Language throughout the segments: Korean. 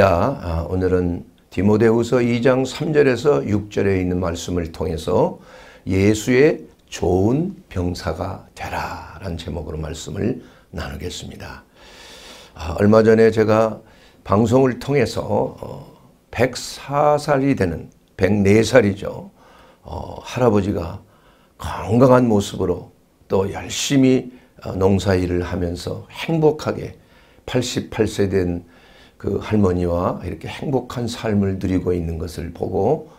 자, 아, 오늘은 디모데후서 2장 3절에서 6절에 있는 말씀을 통해서 예수의 좋은 병사가 되라라는 제목으로 말씀을 나누겠습니다. 아, 얼마 전에 제가 방송을 통해서 104살이 어, 되는 104살이죠. 어, 할아버지가 건강한 모습으로 또 열심히 어, 농사일을 하면서 행복하게 88세 된그 할머니와 이렇게 행복한 삶을 누리고 있는 것을 보고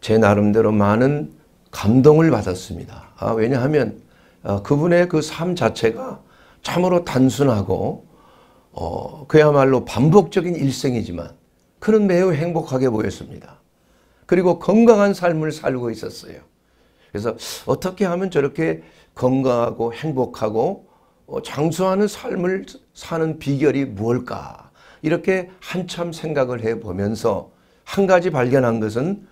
제 나름대로 많은 감동을 받았습니다. 아, 왜냐하면 아, 그분의 그 삶 자체가 참으로 단순하고 어, 그야말로 반복적인 일생이지만 그는 매우 행복하게 보였습니다. 그리고 건강한 삶을 살고 있었어요. 그래서 어떻게 하면 저렇게 건강하고 행복하고 어, 장수하는 삶을 사는 비결이 뭘까 이렇게 한참 생각을 해보면서 한 가지 발견한 것은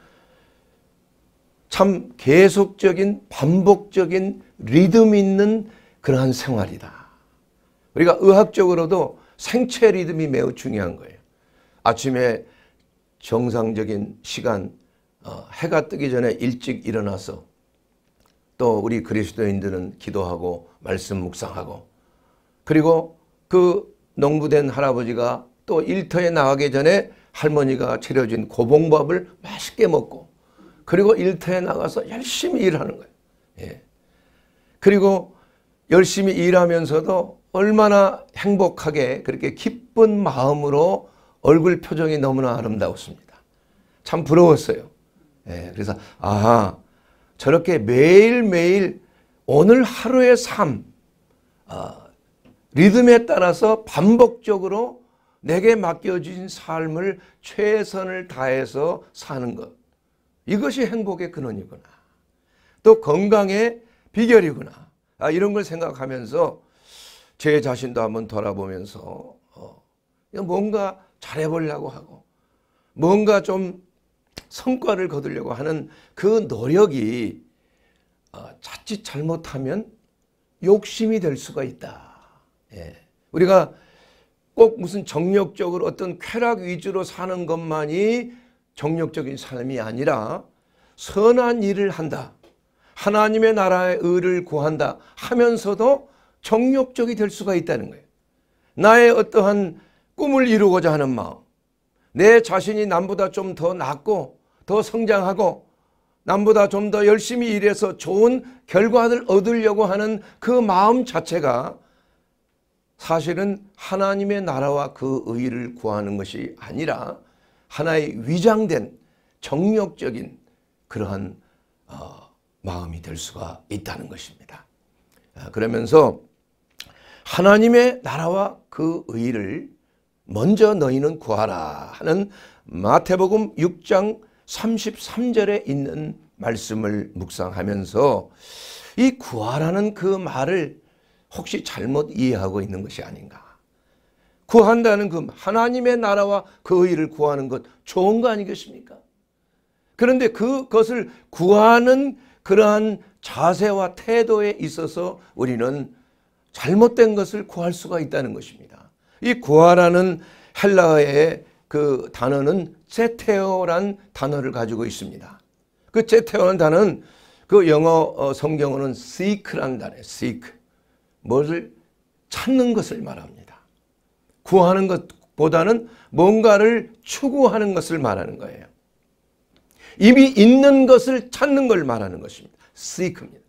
참 계속적인 반복적인 리듬 있는 그러한 생활이다. 우리가 의학적으로도 생체 리듬이 매우 중요한 거예요. 아침에 정상적인 시간 어, 해가 뜨기 전에 일찍 일어나서 또 우리 그리스도인들은 기도하고 말씀 묵상하고 그리고 그 농부된 할아버지가 또 일터에 나가기 전에 할머니가 차려준 고봉밥을 맛있게 먹고 그리고 일터에 나가서 열심히 일하는 거예요. 예. 그리고 열심히 일하면서도 얼마나 행복하게 그렇게 기쁜 마음으로 얼굴 표정이 너무나 아름다웠습니다. 참 부러웠어요. 예. 그래서 아 저렇게 매일매일 오늘 하루의 삶 어, 리듬에 따라서 반복적으로 내게 맡겨진 삶을 최선을 다해서 사는 것. 이것이 행복의 근원이구나. 또 건강의 비결이구나. 아, 이런 걸 생각하면서 제 자신도 한번 돌아보면서 어, 뭔가 잘해보려고 하고 뭔가 좀 성과를 거두려고 하는 그 노력이 어, 자칫 잘못하면 욕심이 될 수가 있다. 예. 우리가 꼭 무슨 정력적으로 어떤 쾌락 위주로 사는 것만이 정력적인 삶이 아니라 선한 일을 한다. 하나님의 나라의 의를 구한다 하면서도 정력적이될 수가 있다는 거예요. 나의 어떠한 꿈을 이루고자 하는 마음. 내 자신이 남보다 좀 더 낫고 더 성장하고 남보다 좀 더 열심히 일해서 좋은 결과를 얻으려고 하는 그 마음 자체가 사실은 하나님의 나라와 그 의의를 구하는 것이 아니라 하나의 위장된 정력적인 그러한 어, 마음이 될 수가 있다는 것입니다. 아, 그러면서 하나님의 나라와 그 의를 먼저 너희는 구하라 하는 마태복음 6장 33절에 있는 말씀을 묵상하면서 이 구하라는 그 말을 혹시 잘못 이해하고 있는 것이 아닌가. 구한다는 그 하나님의 나라와 그 의를 구하는 것 좋은 거 아니겠습니까? 그런데 그것을 구하는 그러한 자세와 태도에 있어서 우리는 잘못된 것을 구할 수가 있다는 것입니다. 이 구하라는 헬라어의 그 단어는 제테오란 단어를 가지고 있습니다. 그 제테오란 단어는 그 영어 어, 성경어는 s e e k 라 단어예요. seek. 뭐를 찾는 것을 말합니다. 구하는 것보다는 뭔가를 추구하는 것을 말하는 거예요. 이미 있는 것을 찾는 걸 말하는 것입니다. seek입니다.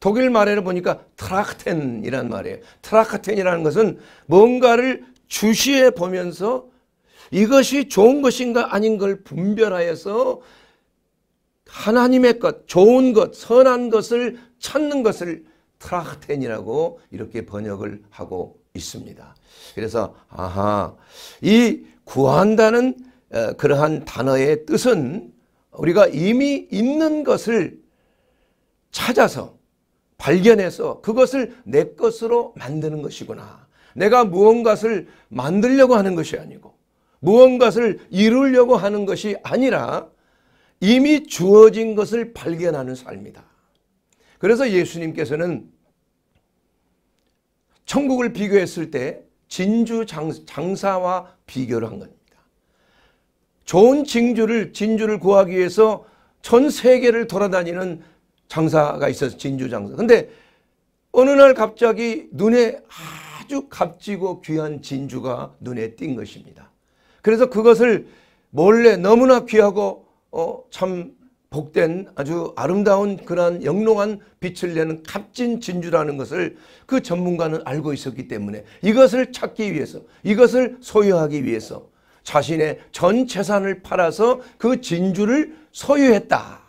독일 말에를 보니까 트라크텐이란 말이에요. 트라크텐이라는 것은 뭔가를 주시해 보면서 이것이 좋은 것인가 아닌 걸 분별하여서 하나님의 것, 좋은 것, 선한 것을 찾는 것을 트라흐텐이라고 이렇게 번역을 하고 있습니다. 그래서 아하 이 구한다는 어, 그러한 단어의 뜻은 우리가 이미 있는 것을 찾아서 발견해서 그것을 내 것으로 만드는 것이구나. 내가 무언가를 만들려고 하는 것이 아니고 무언가를 이루려고 하는 것이 아니라 이미 주어진 것을 발견하는 삶이다. 그래서 예수님께서는 천국을 비교했을 때 진주 장사와 비교를 한 겁니다. 좋은 진주를 진주를 구하기 위해서 전 세계를 돌아다니는 장사가 있어서 진주 장사. 근데 어느 날 갑자기 눈에 아주 값지고 귀한 진주가 눈에 띈 것입니다. 그래서 그것을 몰래 너무나 귀하고 어, 참 복된 아주 아름다운 그러한 영롱한 빛을 내는 값진 진주라는 것을 그 전문가는 알고 있었기 때문에 이것을 찾기 위해서 이것을 소유하기 위해서 자신의 전 재산을 팔아서 그 진주를 소유했다.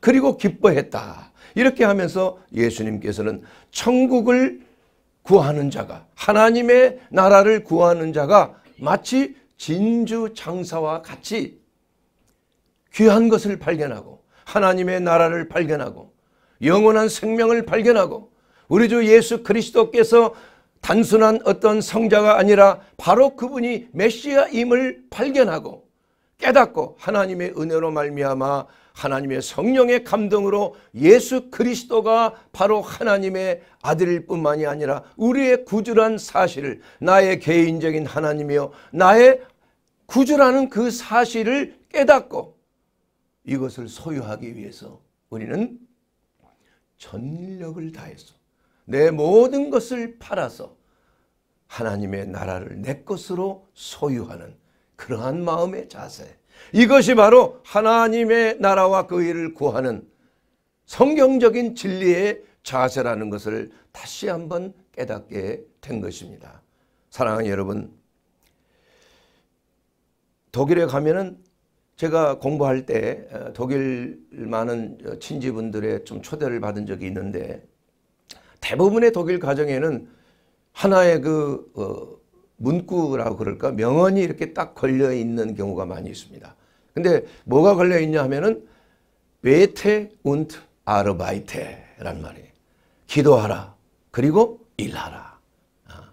그리고 기뻐했다. 이렇게 하면서 예수님께서는 천국을 구하는 자가 하나님의 나라를 구하는 자가 마치 진주 장사와 같이 귀한 것을 발견하고 하나님의 나라를 발견하고 영원한 생명을 발견하고 우리 주 예수 그리스도께서 단순한 어떤 성자가 아니라 바로 그분이 메시아임을 발견하고 깨닫고 하나님의 은혜로 말미암아 하나님의 성령의 감동으로 예수 그리스도가 바로 하나님의 아들일 뿐만이 아니라 우리의 구주란 사실을 나의 개인적인 하나님이요 나의 구주라는 그 사실을 깨닫고 이것을 소유하기 위해서 우리는 전력을 다해서 내 모든 것을 팔아서 하나님의 나라를 내 것으로 소유하는 그러한 마음의 자세 이것이 바로 하나님의 나라와 그 일을 구하는 성경적인 진리의 자세라는 것을 다시 한번 깨닫게 된 것입니다. 사랑하는 여러분 독일에 가면은 제가 공부할 때 어, 독일 많은 어, 친지분들의 좀 초대를 받은 적이 있는데 대부분의 독일 가정에는 하나의 그 어, 문구라고 그럴까 명언이 이렇게 딱 걸려 있는 경우가 많이 있습니다. 근데 뭐가 걸려 있냐 하면은 베테 운트 아르바이테란 말이 에요 기도하라 그리고 일하라. 아.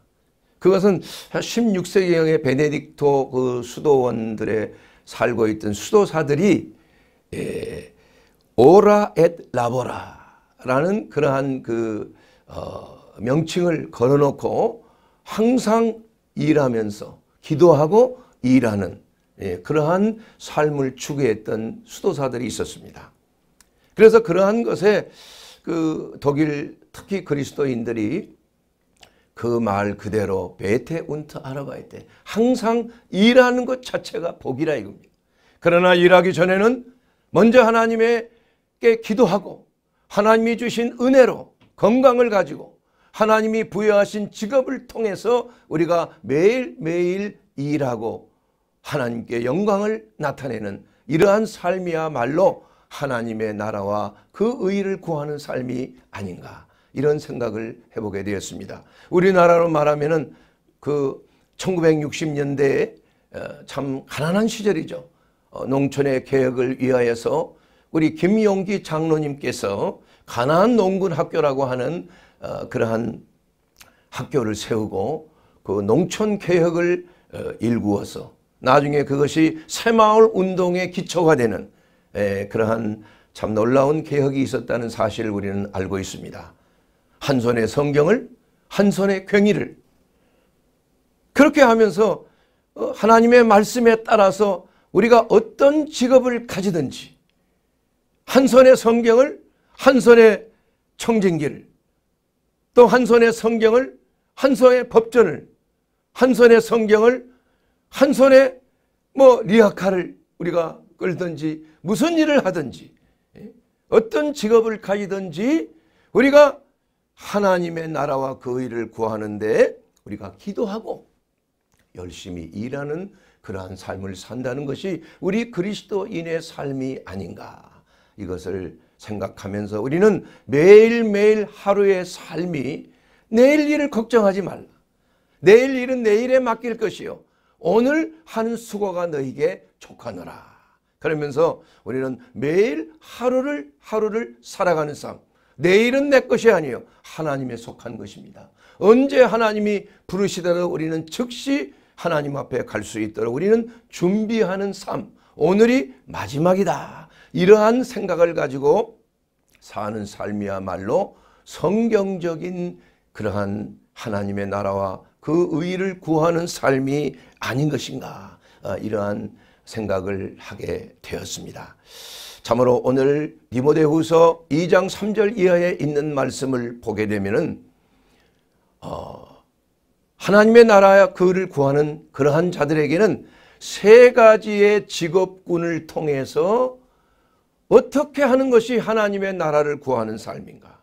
그것은 16세기형의 베네딕토 그 수도원들의 살고 있던 수도사들이 예, 오라 엣 라보라라는 그러한 그 어, 명칭을 걸어놓고 항상 일하면서 기도하고 일하는 예, 그러한 삶을 추구했던 수도사들이 있었습니다. 그래서 그러한 것에 그 독일 특히 그리스도인들이 그말 그대로 베테 운트 아르바이트 항상 일하는 것 자체가 복이라 이겁니다. 그러나 일하기 전에는 먼저 하나님께 기도하고 하나님이 주신 은혜로 건강을 가지고 하나님이 부여하신 직업을 통해서 우리가 매일매일 일하고 하나님께 영광을 나타내는 이러한 삶이야말로 하나님의 나라와 그 의의를 구하는 삶이 아닌가 이런 생각을 해보게 되었습니다. 우리나라로 말하면은 그 1960년대에 어, 참 가난한 시절이죠. 어, 농촌의 개혁을 위하여서 우리 김용기 장로님께서 가난 농군 학교라고 하는 어, 그러한 학교를 세우고 그 농촌 개혁을 일구어서 나중에 그것이 새마을 운동의 기초가 되는 그러한 참 놀라운 개혁이 있었다는 사실을 우리는 알고 있습니다. 한 손에 성경을 한 손에 괭이를 그렇게 하면서 어, 하나님의 말씀에 따라서 우리가 어떤 직업을 가지든지 한 손에 성경을 한 손에 청진기를 또 한 손에 성경을 한 손에 법전을 한 손에 성경을 한 손에 뭐 리아카를 우리가 끌든지 무슨 일을 하든지 예? 어떤 직업을 가지든지 우리가 하나님의 나라와 그 일을 구하는데 우리가 기도하고 열심히 일하는 그러한 삶을 산다는 것이 우리 그리스도인의 삶이 아닌가 이것을 생각하면서 우리는 매일매일 하루의 삶이 내일 일을 걱정하지 말라 내일 일은 내일에 맡길 것이요 오늘 한 수고가 너에게 족하노라 그러면서 우리는 매일 하루를 하루를 살아가는 삶 내일은 내 것이 아니요 하나님에 속한 것입니다. 언제 하나님이 부르시더라도 우리는 즉시 하나님 앞에 갈 수 있도록 우리는 준비하는 삶 오늘이 마지막이다. 이러한 생각을 가지고 사는 삶이야말로 성경적인 그러한 하나님의 나라와 그 의의를 구하는 삶이 아닌 것인가 어, 이러한 생각을 하게 되었습니다. 참으로 오늘 디모데후서 2장 3절 이하에 있는 말씀을 보게 되면은 어, 하나님의 나라 의 그를 구하는 그러한 자들에게는 세 가지의 직업군을 통해서 어떻게 하는 것이 하나님의 나라를 구하는 삶인가?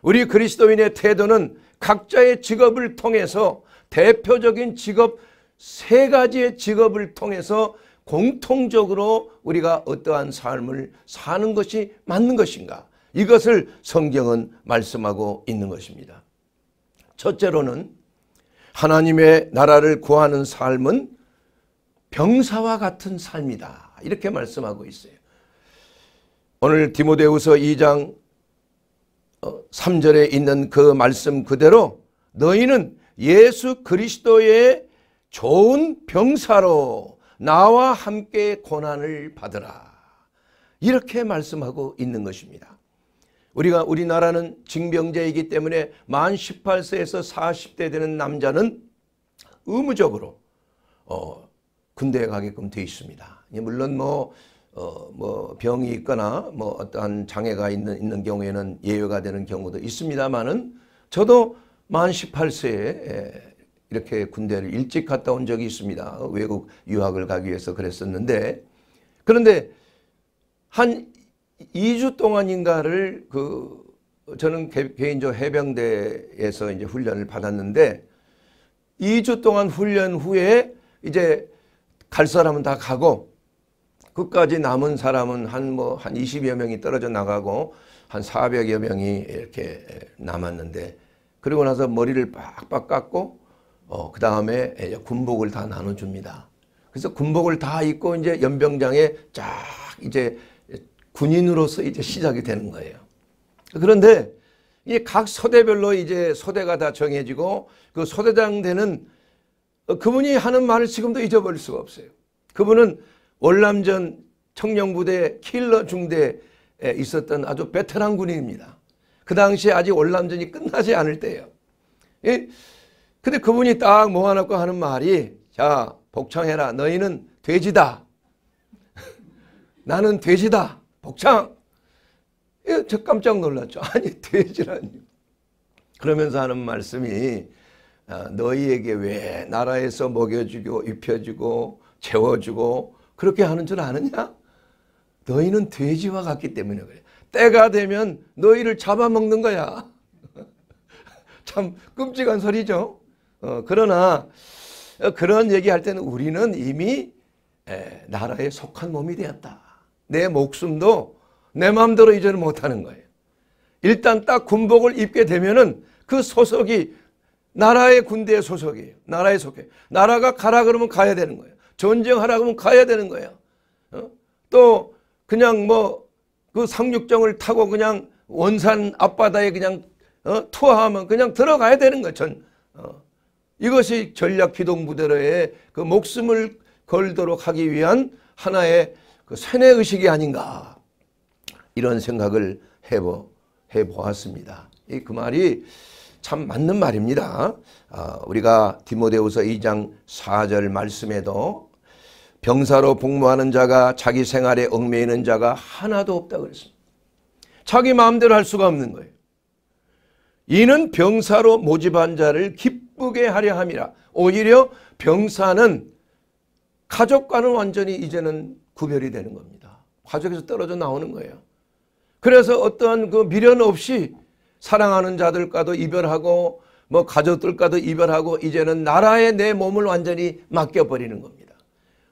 우리 그리스도인의 태도는 각자의 직업을 통해서 대표적인 직업 세 가지의 직업을 통해서 공통적으로 우리가 어떠한 삶을 사는 것이 맞는 것인가 이것을 성경은 말씀하고 있는 것입니다. 첫째로는 하나님의 나라를 구하는 삶은 병사와 같은 삶이다 이렇게 말씀하고 있어요. 오늘 디모데후서 2장 3절에 어, 있는 그 말씀 그대로 너희는 예수 그리스도의 좋은 병사로 나와 함께 고난을 받으라. 이렇게 말씀하고 있는 것입니다. 우리가 우리나라는 징병제이기 때문에 만 18세에서 40대 되는 남자는 의무적으로 어, 군대에 가게끔 돼 있습니다. 물론 뭐, 어, 뭐 병이 있거나 뭐 어떠한 장애가 있는, 있는 경우에는 예외가 되는 경우도 있습니다만은 저도 만 18세에 이렇게 군대를 일찍 갔다 온 적이 있습니다. 외국 유학을 가기 위해서 그랬었는데 그런데 한 2주 동안인가를 그 저는 개인적 해병대에서 이제 훈련을 받았는데 2주 동안 훈련 후에 이제 갈 사람은 다 가고 끝까지 남은 사람은 한 뭐 한 20여 뭐 명이 떨어져 나가고 한 400여 명이 이렇게 남았는데 그리고 나서 머리를 빡빡 깎고 어, 그 다음에 군복을 다 나눠줍니다. 그래서 군복을 다 입고 이제 연병장에 쫙 이제 군인으로서 이제 시작이 되는 거예요. 그런데 이 각 소대별로 이제 소대가 다 정해지고 그 소대장 되는 어, 그분이 하는 말을 지금도 잊어버릴 수가 없어요. 그분은 월남전 청년부대 킬러 중대에 있었던 아주 베테랑 군인입니다. 그 당시에 아직 월남전이 끝나지 않을 때예요. 근데 그분이 딱 모아놓고 하는 말이 자 복창해라 너희는 돼지다. 나는 돼지다. 복창. 예, 저 깜짝 놀랐죠. 아니 돼지라니. 그러면서 하는 말씀이 아, 너희에게 왜 나라에서 먹여주고 입혀주고 재워주고 그렇게 하는 줄 아느냐? 너희는 돼지와 같기 때문에 그래. 때가 되면 너희를 잡아먹는 거야. 참 끔찍한 소리죠. 어, 그러나 어, 그런 얘기할 때는 우리는 이미 에, 나라에 속한 몸이 되었다. 내 목숨도 내 마음대로 이전는 못하는 거예요. 일단 딱 군복을 입게 되면은 그 소속이 나라의 군대의 소속이에요. 나라에 속해. 나라가 가라 그러면 가야 되는 거예요. 전쟁하라 그러면 가야 되는 거예요. 어? 또 그냥 뭐 그 상륙정을 타고 그냥 원산 앞바다에 그냥 어? 투하하면 그냥 들어가야 되는 거예요. 전, 어. 이것이 전략 기동 부대로의 그 목숨을 걸도록 하기 위한 하나의 그 세뇌 의식이 아닌가 이런 생각을 해보 해보았습니다. 이 그 말이 참 맞는 말입니다. 아, 우리가 디모데우서 2장 4절 말씀에도 병사로 복무하는 자가 자기 생활에 얽매이는 자가 하나도 없다 그랬습니다. 자기 마음대로 할 수가 없는 거예요. 이는 병사로 모집한 자를 깊 기쁘게 하려 함이라. 오히려 병사는 가족과는 완전히 이제는 구별이 되는 겁니다. 가족에서 떨어져 나오는 거예요. 그래서 어떠한 그 미련 없이 사랑하는 자들과도 이별하고 뭐 가족들과도 이별하고 이제는 나라에 내 몸을 완전히 맡겨버리는 겁니다.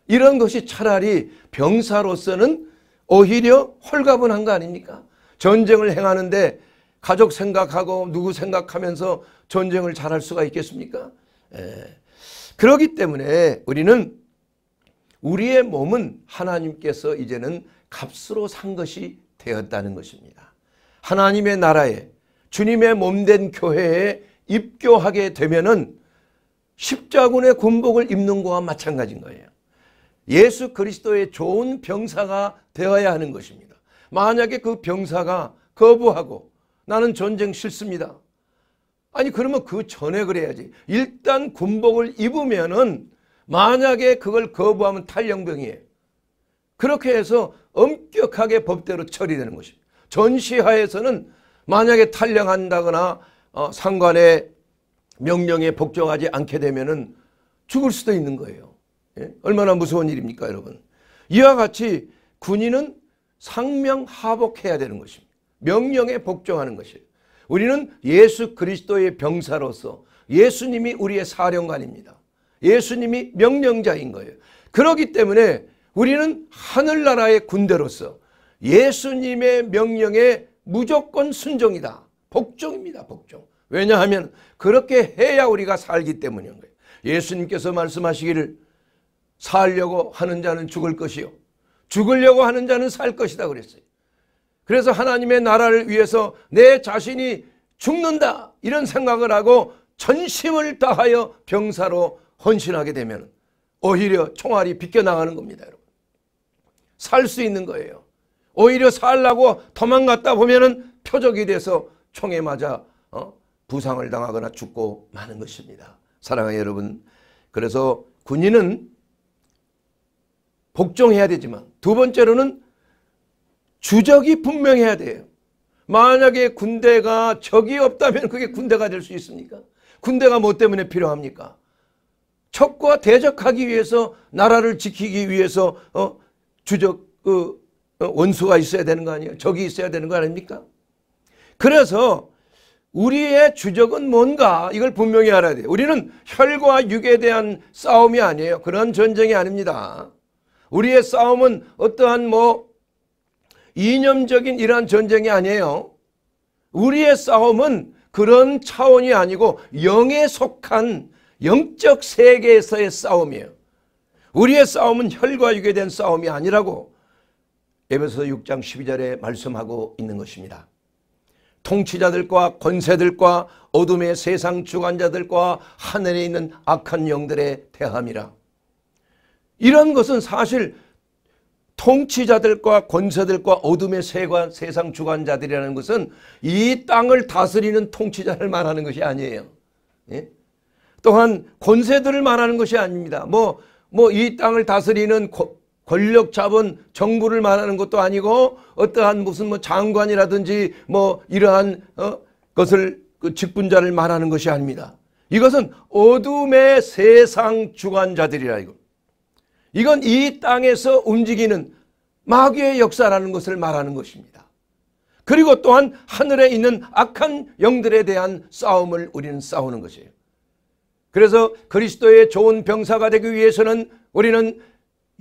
이런 것이 차라리 병사로서는 오히려 홀가분한 거 아닙니까? 전쟁을 행하는데 가족 생각하고 누구 생각하면서 전쟁을 잘할 수가 있겠습니까? 예. 그러기 때문에 우리는 우리의 몸은 하나님께서 이제는 값으로 산 것이 되었다는 것입니다. 하나님의 나라에 주님의 몸 된 교회에 입교하게 되면은 십자군의 군복을 입는 것과 마찬가지인 거예요. 예수 그리스도의 좋은 병사가 되어야 하는 것입니다. 만약에 그 병사가 거부하고 나는 전쟁 싫습니다. 아니 그러면 그 전에 그래야지. 일단 군복을 입으면은 만약에 그걸 거부하면 탈영병이에요. 그렇게 해서 엄격하게 법대로 처리되는 것이니 전시하에서는 만약에 탈영한다거나 어, 상관의 명령에 복종하지 않게 되면은 죽을 수도 있는 거예요. 예? 얼마나 무서운 일입니까 여러분. 이와 같이 군인은 상명하복해야 되는 것입니다. 명령에 복종하는 것이에요. 우리는 예수 그리스도의 병사로서 예수님이 우리의 사령관입니다. 예수님이 명령자인 거예요. 그렇기 때문에 우리는 하늘나라의 군대로서 예수님의 명령에 무조건 순종이다. 복종입니다. 복종. 왜냐하면 그렇게 해야 우리가 살기 때문인 거예요. 예수님께서 말씀하시기를 살려고 하는 자는 죽을 것이요. 죽으려고 하는 자는 살 것이다 그랬어요. 그래서 하나님의 나라를 위해서 내 자신이 죽는다 이런 생각을 하고 전심을 다하여 병사로 헌신하게 되면 오히려 총알이 빗겨나가는 겁니다. 여러분. 살 수 있는 거예요. 오히려 살라고 도망갔다 보면은 표적이 돼서 총에 맞아 어? 부상을 당하거나 죽고 마는 것입니다. 사랑하는 여러분. 그래서 군인은 복종해야 되지만 두 번째로는 주적이 분명해야 돼요. 만약에 군대가 적이 없다면 그게 군대가 될 수 있습니까? 군대가 뭐 때문에 필요합니까? 적과 대적하기 위해서 나라를 지키기 위해서 어, 주적 그, 어, 원수가 있어야 되는 거 아니에요? 적이 있어야 되는 거 아닙니까? 그래서 우리의 주적은 뭔가 이걸 분명히 알아야 돼요. 우리는 혈과 육에 대한 싸움이 아니에요. 그런 전쟁이 아닙니다. 우리의 싸움은 어떠한 뭐 이념적인 이러한 전쟁이 아니에요. 우리의 싸움은 그런 차원이 아니고 영에 속한 영적 세계에서의 싸움이에요. 우리의 싸움은 혈과 육에 대한 싸움이 아니라고 에베소 6장 12절에 말씀하고 있는 것입니다. 통치자들과 권세들과 어둠의 세상 주관자들과 하늘에 있는 악한 영들의 대함이라. 이런 것은 사실 통치자들과 권세들과 어둠의 세관, 세상 주관자들이라는 것은 이 땅을 다스리는 통치자를 말하는 것이 아니에요. 예? 또한 권세들을 말하는 것이 아닙니다. 뭐, 뭐 이 땅을 다스리는 고, 권력 잡은 정부를 말하는 것도 아니고 어떠한 무슨 뭐 장관이라든지 뭐 이러한 어, 것을 그 직분자를 말하는 것이 아닙니다. 이것은 어둠의 세상 주관자들이라 이거. 이건 이 땅에서 움직이는 마귀의 역사라는 것을 말하는 것입니다. 그리고 또한 하늘에 있는 악한 영들에 대한 싸움을 우리는 싸우는 것이에요. 그래서 그리스도의 좋은 병사가 되기 위해서는 우리는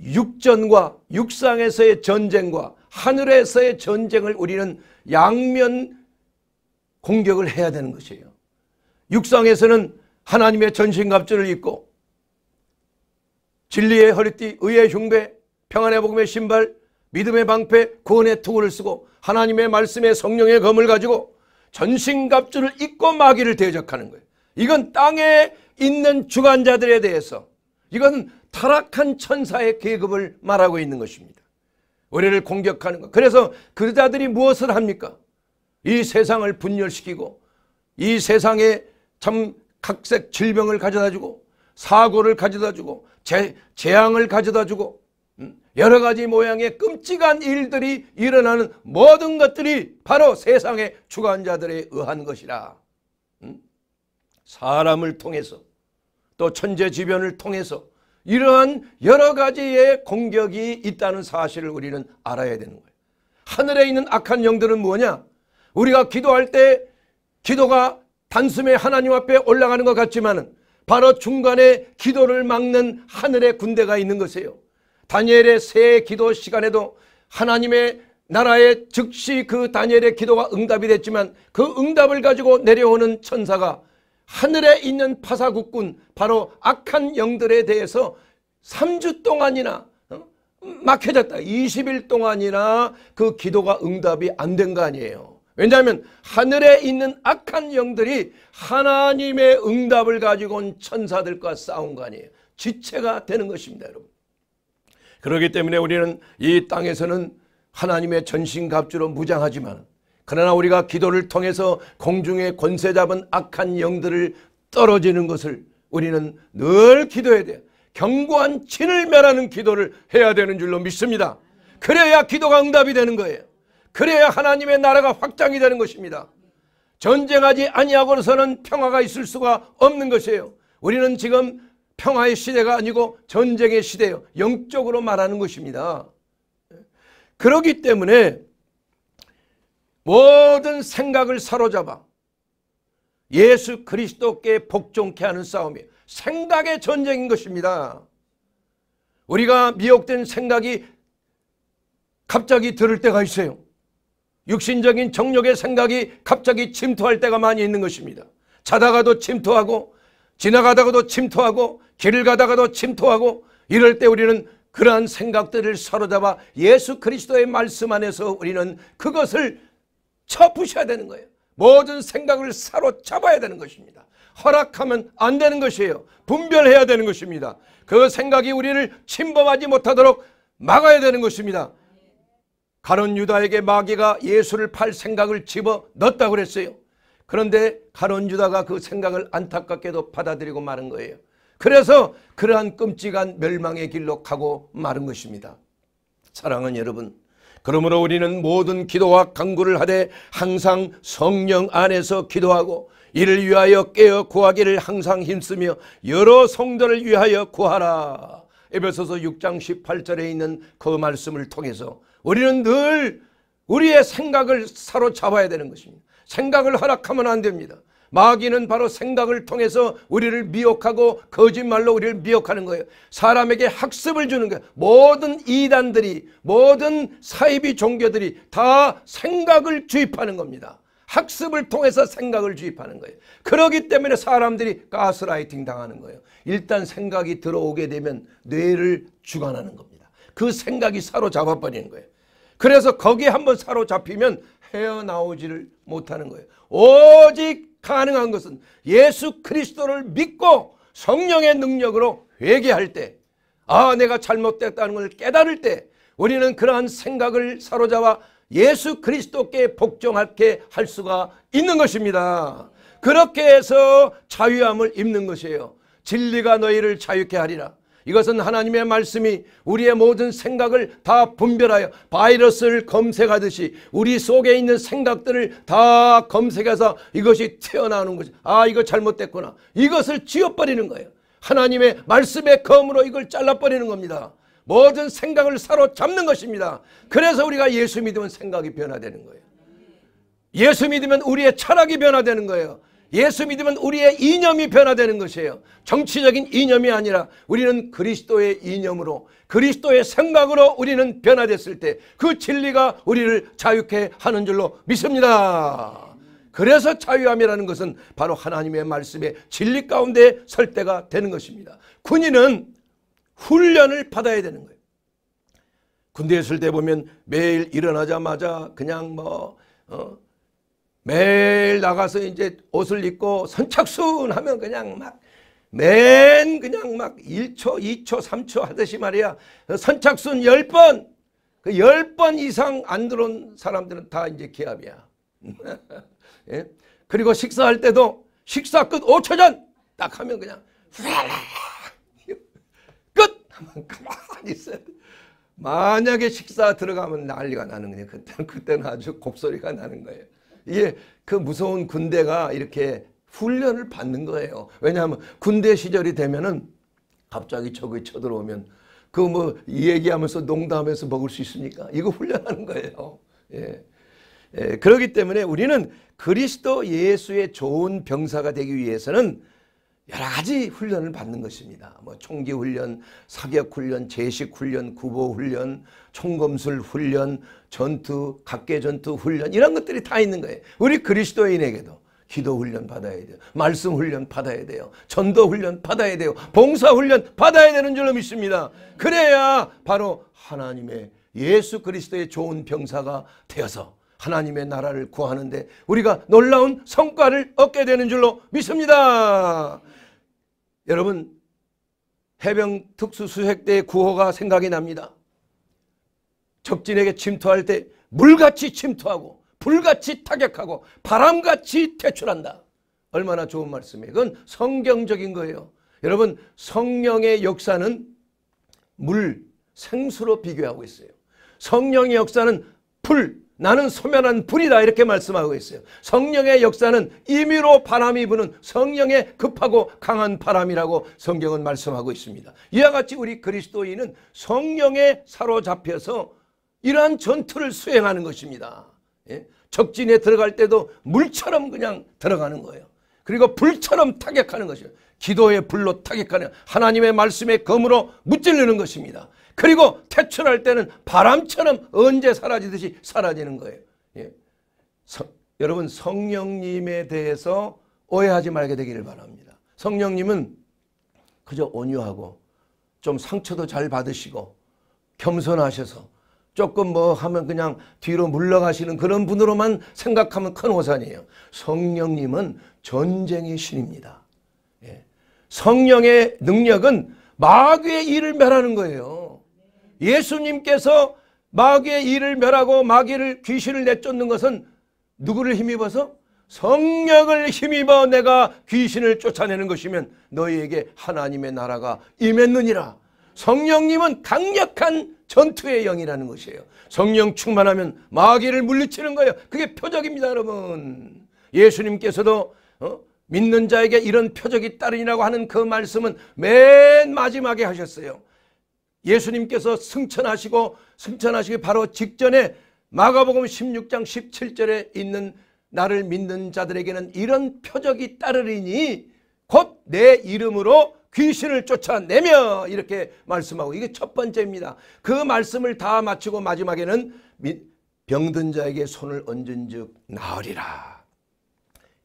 육전과 육상에서의 전쟁과 하늘에서의 전쟁을 우리는 양면 공격을 해야 되는 것이에요. 육상에서는 하나님의 전신갑주를 입고 진리의 허리띠, 의의 흉배, 평안의 복음의 신발, 믿음의 방패, 구원의 투구를 쓰고 하나님의 말씀의 성령의 검을 가지고 전신갑주를 입고 마귀를 대적하는 거예요. 이건 땅에 있는 주관자들에 대해서 이건 타락한 천사의 계급을 말하고 있는 것입니다. 우리를 공격하는 것. 그래서 그 자들이 무엇을 합니까? 이 세상을 분열시키고 이 세상에 참 각색 질병을 가져다주고 사고를 가져다주고 재, 재앙을 가져다 주고 음, 여러 가지 모양의 끔찍한 일들이 일어나는 모든 것들이 바로 세상의 주관자들에 의한 것이라. 음? 사람을 통해서 또 천재지변을 통해서 이러한 여러 가지의 공격이 있다는 사실을 우리는 알아야 되는 거예요. 하늘에 있는 악한 영들은 뭐냐? 우리가 기도할 때 기도가 단숨에 하나님 앞에 올라가는 것 같지만 바로 중간에 기도를 막는 하늘의 군대가 있는 것이에요. 다니엘의 새 기도 시간에도 하나님의 나라에 즉시 그 다니엘의 기도가 응답이 됐지만 그 응답을 가지고 내려오는 천사가 하늘에 있는 파사국군 바로 악한 영들에 대해서 3주 동안이나 어? 막혀졌다. 20일 동안이나 그 기도가 응답이 안 된 거 아니에요. 왜냐하면 하늘에 있는 악한 영들이 하나님의 응답을 가지고 온 천사들과 싸운 거 아니에요. 지체가 되는 것입니다. 여러분. 그렇기 때문에 우리는 이 땅에서는 하나님의 전신갑주로 무장하지만 그러나 우리가 기도를 통해서 공중에 권세 잡은 악한 영들을 떨어지는 것을 우리는 늘 기도해야 돼요. 견고한 진을 멸하는 기도를 해야 되는 줄로 믿습니다. 그래야 기도가 응답이 되는 거예요. 그래야 하나님의 나라가 확장이 되는 것입니다. 전쟁하지 아니하고서는 평화가 있을 수가 없는 것이에요. 우리는 지금 평화의 시대가 아니고 전쟁의 시대예요. 영적으로 말하는 것입니다. 그러기 때문에 모든 생각을 사로잡아 예수 그리스도께 복종케 하는 싸움이 생각의 전쟁인 것입니다. 우리가 미혹된 생각이 갑자기 들을 때가 있어요. 육신적인 정력의 생각이 갑자기 침투할 때가 많이 있는 것입니다. 자다가도 침투하고 지나가다가도 침투하고 길을 가다가도 침투하고 이럴 때 우리는 그러한 생각들을 사로잡아 예수 그리스도의 말씀 안에서 우리는 그것을 쳐부셔야 되는 거예요. 모든 생각을 사로잡아야 되는 것입니다. 허락하면 안 되는 것이에요. 분별해야 되는 것입니다. 그 생각이 우리를 침범하지 못하도록 막아야 되는 것입니다. 가론 유다에게 마귀가 예수를 팔 생각을 집어 넣었다고 그랬어요. 그런데 가론 유다가 그 생각을 안타깝게도 받아들이고 마른 거예요. 그래서 그러한 끔찍한 멸망의 길로 가고 마른 것입니다. 사랑은 여러분 그러므로 우리는 모든 기도와 강구를 하되 항상 성령 안에서 기도하고 이를 위하여 깨어 구하기를 항상 힘쓰며 여러 성도를 위하여 구하라. 에베소서 6장 18절에 있는 그 말씀을 통해서 우리는 늘 우리의 생각을 사로잡아야 되는 것입니다. 생각을 허락하면 안 됩니다. 마귀는 바로 생각을 통해서 우리를 미혹하고 거짓말로 우리를 미혹하는 거예요. 사람에게 학습을 주는 거예요. 모든 이단들이 모든 사이비 종교들이 다 생각을 주입하는 겁니다. 학습을 통해서 생각을 주입하는 거예요. 그러기 때문에 사람들이 가스라이팅 당하는 거예요. 일단 생각이 들어오게 되면 뇌를 주관하는 겁니다. 그 생각이 사로잡아버리는 거예요. 그래서 거기에 한번 사로잡히면 헤어나오지를 못하는 거예요. 오직 가능한 것은 예수 그리스도를 믿고 성령의 능력으로 회개할 때, 아, 내가 잘못됐다는 걸 깨달을 때 우리는 그러한 생각을 사로잡아 예수 그리스도께 복종하게 할 수가 있는 것입니다. 그렇게 해서 자유함을 입는 것이에요. 진리가 너희를 자유케 하리라. 이것은 하나님의 말씀이 우리의 모든 생각을 다 분별하여 바이러스를 검색하듯이 우리 속에 있는 생각들을 다 검색해서 이것이 튀어나오는 거죠. 아 이거 잘못됐구나. 이것을 지워버리는 거예요. 하나님의 말씀의 검으로 이걸 잘라버리는 겁니다. 모든 생각을 사로잡는 것입니다. 그래서 우리가 예수 믿으면 생각이 변화되는 거예요. 예수 믿으면 우리의 철학이 변화되는 거예요. 예수 믿으면 우리의 이념이 변화되는 것이에요. 정치적인 이념이 아니라 우리는 그리스도의 이념으로 그리스도의 생각으로 우리는 변화됐을 때 그 진리가 우리를 자유케 하는 줄로 믿습니다. 그래서 자유함이라는 것은 바로 하나님의 말씀의 진리 가운데 설 때가 되는 것입니다. 군인은 훈련을 받아야 되는 거예요. 군대에 있을 때 보면 매일 일어나자마자 그냥 뭐 어, 매일 나가서 이제 옷을 입고 선착순 하면 그냥 막 맨 그냥 막 1초, 2초, 3초 하듯이 말이야. 선착순 10번, 그 10번 이상 안 들어온 사람들은 다 이제 기합이야. 예? 그리고 식사할 때도 식사 끝 5초 전 딱 하면 그냥 끝! 하면 가만히 있어야 돼. 만약에 식사 들어가면 난리가 나는 거예 그때는, 그때는 아주 곱소리가 나는 거예요. 이게 그 무서운 군대가 이렇게 훈련을 받는 거예요. 왜냐하면 군대 시절이 되면은 갑자기 적이 쳐들어오면 그 뭐 얘기하면서 농담해서 먹을 수 있으니까 이거 훈련하는 거예요. 예. 예. 그러기 때문에 우리는 그리스도 예수의 좋은 병사가 되기 위해서는 여러 가지 훈련을 받는 것입니다. 뭐 총기 훈련, 사격 훈련, 제식 훈련, 구보 훈련, 총검술 훈련, 전투, 각계 전투 훈련 이런 것들이 다 있는 거예요. 우리 그리스도인에게도 기도 훈련 받아야 돼요. 말씀 훈련 받아야 돼요. 전도 훈련 받아야 돼요. 봉사 훈련 받아야 되는 줄로 믿습니다. 그래야 바로 하나님의 예수 그리스도의 좋은 병사가 되어서 하나님의 나라를 구하는데 우리가 놀라운 성과를 얻게 되는 줄로 믿습니다. 여러분 해병 특수수색대의 구호가 생각이 납니다. 적진에게 침투할 때 물같이 침투하고 불같이 타격하고 바람같이 퇴출한다. 얼마나 좋은 말씀이에요. 그건 성경적인 거예요. 여러분 성령의 역사는 물, 생수로 비교하고 있어요. 성령의 역사는 불, 나는 소멸한 불이다 이렇게 말씀하고 있어요. 성령의 역사는 임의로 바람이 부는 성령의 급하고 강한 바람이라고 성경은 말씀하고 있습니다. 이와 같이 우리 그리스도인은 성령에 사로잡혀서 이러한 전투를 수행하는 것입니다. 예? 적진에 들어갈 때도 물처럼 그냥 들어가는 거예요. 그리고 불처럼 타격하는 것이에요. 기도의 불로 타격하는 하나님의 말씀의 검으로 무찔르는 것입니다. 그리고 퇴출할 때는 바람처럼 언제 사라지듯이 사라지는 거예요. 예. 성, 여러분 성령님에 대해서 오해하지 말게 되기를 바랍니다. 성령님은 그저 온유하고 좀 상처도 잘 받으시고 겸손하셔서 조금 뭐 하면 그냥 뒤로 물러가시는 그런 분으로만 생각하면 큰 오산이에요. 성령님은 전쟁의 신입니다. 예. 성령의 능력은 마귀의 일을 멸하는 거예요. 예수님께서 마귀의 일을 멸하고 마귀를 귀신을 내쫓는 것은 누구를 힘입어서? 성령을 힘입어 내가 귀신을 쫓아내는 것이면 너희에게 하나님의 나라가 임했느니라. 성령님은 강력한 전투의 영이라는 것이에요. 성령 충만하면 마귀를 물리치는 거예요. 그게 표적입니다, 여러분. 예수님께서도 어? 믿는 자에게 이런 표적이 따르니라고 하는 그 말씀은 맨 마지막에 하셨어요. 예수님께서 승천하시고 승천하시기 바로 직전에 마가복음 16장 17절에 있는 나를 믿는 자들에게는 이런 표적이 따르리니 곧 내 이름으로 귀신을 쫓아내며 이렇게 말씀하고 이게 첫 번째입니다. 그 말씀을 다 마치고 마지막에는 병든 자에게 손을 얹은 즉 나으리라.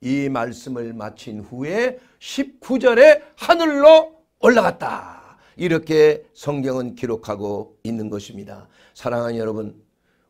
이 말씀을 마친 후에 19절에 하늘로 올라갔다. 이렇게 성경은 기록하고 있는 것입니다. 사랑하는 여러분,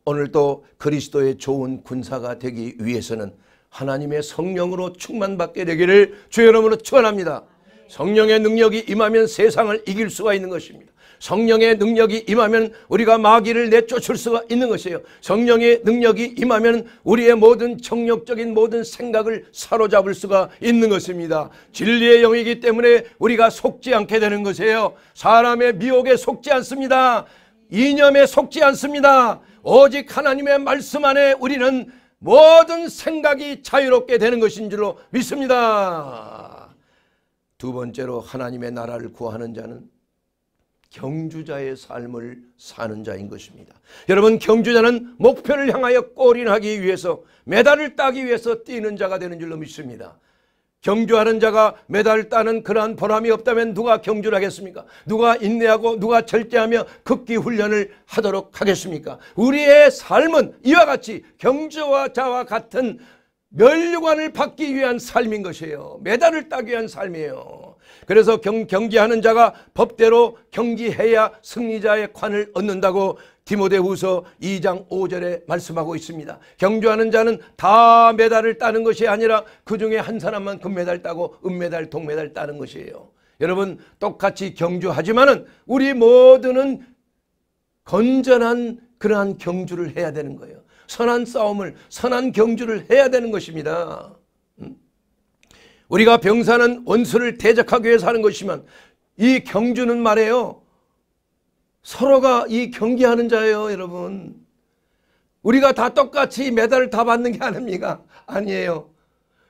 오늘도 그리스도의 좋은 군사가 되기 위해서는 하나님의 성령으로 충만받게 되기를 주의 이름으로 축원합니다. 성령의 능력이 임하면 세상을 이길 수가 있는 것입니다. 성령의 능력이 임하면 우리가 마귀를 내쫓을 수가 있는 것이에요. 성령의 능력이 임하면 우리의 모든 정력적인 모든 생각을 사로잡을 수가 있는 것입니다. 진리의 영이기 때문에 우리가 속지 않게 되는 것이에요. 사람의 미혹에 속지 않습니다. 이념에 속지 않습니다. 오직 하나님의 말씀 안에 우리는 모든 생각이 자유롭게 되는 것인 줄로 믿습니다. 두 번째로 하나님의 나라를 구하는 자는 경주자의 삶을 사는 자인 것입니다. 여러분 경주자는 목표를 향하여 꼬린하기 위해서 메달을 따기 위해서 뛰는 자가 되는 줄로 믿습니다. 경주하는 자가 메달을 따는 그러한 보람이 없다면 누가 경주를 하겠습니까? 누가 인내하고 누가 절제하며 극기 훈련을 하도록 하겠습니까? 우리의 삶은 이와 같이 경주와 자와 같은 멸류관을 받기 위한 삶인 것이에요. 메달을 따기 위한 삶이에요. 그래서 경, 경기하는 자가 법대로 경기해야 승리자의 관을 얻는다고 디모데후서 2장 5절에 말씀하고 있습니다. 경주하는 자는 다 메달을 따는 것이 아니라 그 중에 한 사람만 금메달 따고 은메달, 동메달 따는 것이에요. 여러분 똑같이 경주하지만은 우리 모두는 건전한 그러한 경주를 해야 되는 거예요. 선한 싸움을 선한 경주를 해야 되는 것입니다. 우리가 병사는 원수를 대적하기 위해서 하는 것이지만 이 경주는 말해요. 서로가 이 경기하는 자예요 여러분. 우리가 다 똑같이 메달을 다 받는 게 아닙니까? 아니에요.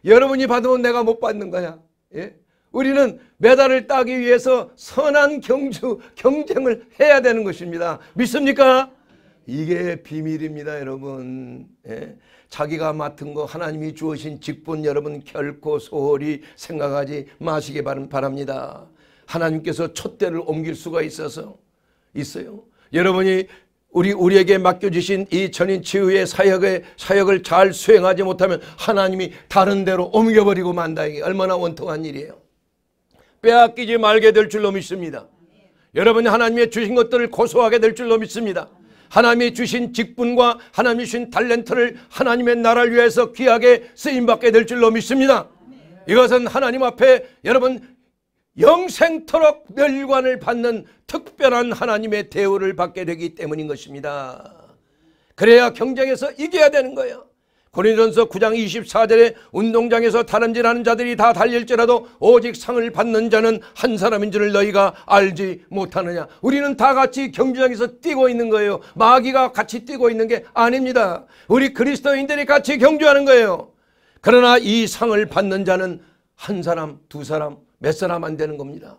여러분이 받으면 내가 못 받는 거야. 예? 우리는 메달을 따기 위해서 선한 경주, 경쟁을 해야 되는 것입니다. 믿습니까? 이게 비밀입니다, 여러분. 예? 자기가 맡은 거 하나님이 주어진 직분 여러분 결코 소홀히 생각하지 마시기 바랍니다. 하나님께서 촛대를 옮길 수가 있어서 있어요. 여러분이 우리 우리에게 맡겨 주신 이 전인 치유의 사역의 사역을 잘 수행하지 못하면 하나님이 다른 데로 옮겨 버리고 만다 이게 얼마나 원통한 일이에요. 빼앗기지 말게 될 줄로 믿습니다. 여러분이 하나님의 주신 것들을 고소하게 될 줄로 믿습니다. 하나님이 주신 직분과 하나님이 주신 탤런트를 하나님의 나라를 위해서 귀하게 쓰임받게 될 줄로 믿습니다. 이것은 하나님 앞에 여러분 영생토록 멸관을 받는 특별한 하나님의 대우를 받게 되기 때문인 것입니다. 그래야 경쟁에서 이겨야 되는 거예요. 고린전서 9장 24절에 운동장에서 다름질하는 자들이 다 달릴지라도 오직 상을 받는 자는 한 사람인 줄을 너희가 알지 못하느냐. 우리는 다 같이 경주장에서 뛰고 있는 거예요. 마귀가 같이 뛰고 있는 게 아닙니다. 우리 그리스도인들이 같이 경주하는 거예요. 그러나 이 상을 받는 자는 한 사람, 두 사람, 몇 사람 안 되는 겁니다.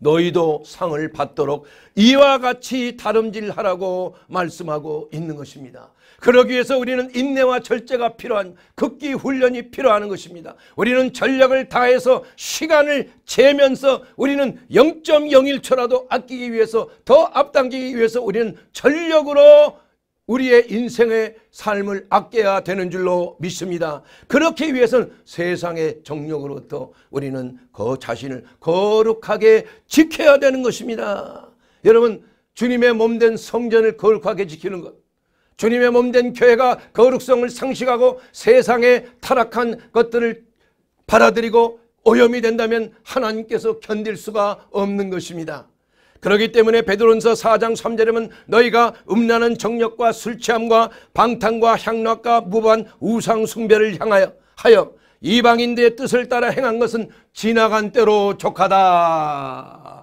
너희도 상을 받도록 이와 같이 다름질하라고 말씀하고 있는 것입니다. 그러기 위해서 우리는 인내와 절제가 필요한 극기 훈련이 필요한 것입니다. 우리는 전력을 다해서 시간을 재면서 우리는 0.01초라도 아끼기 위해서 더 앞당기기 위해서 우리는 전력으로 우리의 인생의 삶을 아껴야 되는 줄로 믿습니다. 그렇기 위해서는 세상의 정력으로부터 우리는 그 자신을 거룩하게 지켜야 되는 것입니다. 여러분 주님의 몸된 성전을 거룩하게 지키는 것 주님의 몸 된 교회가 거룩성을 상식하고 세상에 타락한 것들을 받아들이고 오염이 된다면 하나님께서 견딜 수가 없는 것입니다. 그러기 때문에 베드론서 4장 3절에는 너희가 음란한 정력과 술취함과 방탕과 향락과 무반 우상 숭배를 향하여 하여 이방인들의 뜻을 따라 행한 것은 지나간 때로 족하다.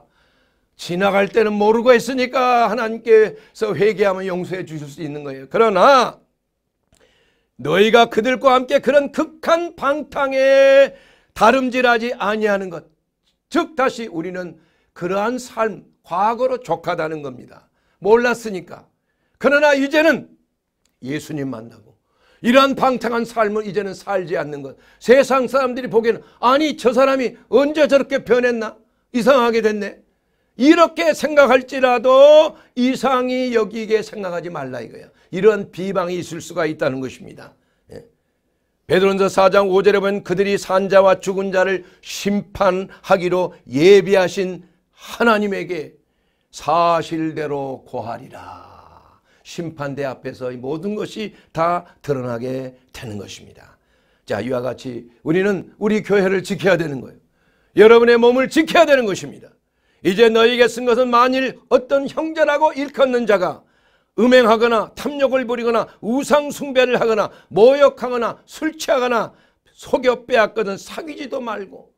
지나갈 때는 모르고 했으니까 하나님께서 회개하면 용서해 주실 수 있는 거예요. 그러나 너희가 그들과 함께 그런 극한 방탕에 다름질하지 아니하는 것. 즉 다시 우리는 그러한 삶, 과거로 족하다는 겁니다. 몰랐으니까. 그러나 이제는 예수님 만나고 이러한 방탕한 삶을 이제는 살지 않는 것. 세상 사람들이 보기에는 아니 저 사람이 언제 저렇게 변했나? 이상하게 됐네. 이렇게 생각할지라도 이상히 여기게 생각하지 말라 이거예요. 이런 비방이 있을 수가 있다는 것입니다. 예. 베드로서 4장 5절에 보면 그들이 산자와 죽은 자를 심판하기로 예비하신 하나님에게 사실대로 고하리라. 심판대 앞에서 모든 것이 다 드러나게 되는 것입니다. 자 이와 같이 우리는 우리 교회를 지켜야 되는 거예요. 여러분의 몸을 지켜야 되는 것입니다. 이제 너희에게 쓴 것은 만일 어떤 형제라고 일컫는 자가 음행하거나 탐욕을 부리거나 우상 숭배를 하거나 모욕하거나 술 취하거나 속여 빼앗거든 사귀지도 말고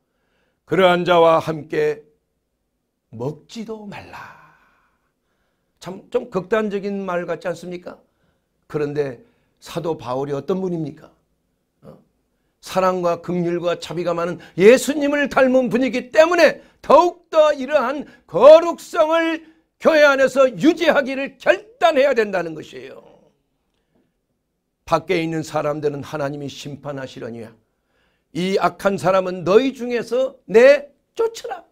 그러한 자와 함께 먹지도 말라. 참 좀 극단적인 말 같지 않습니까? 그런데 사도 바울이 어떤 분입니까? 어? 사랑과 긍휼과 자비가 많은 예수님을 닮은 분이기 때문에 더욱더 이러한 거룩성을 교회 안에서 유지하기를 결단해야 된다는 것이에요. 밖에 있는 사람들은 하나님이 심판하시려니와 이 악한 사람은 너희 중에서 내 쫓으라.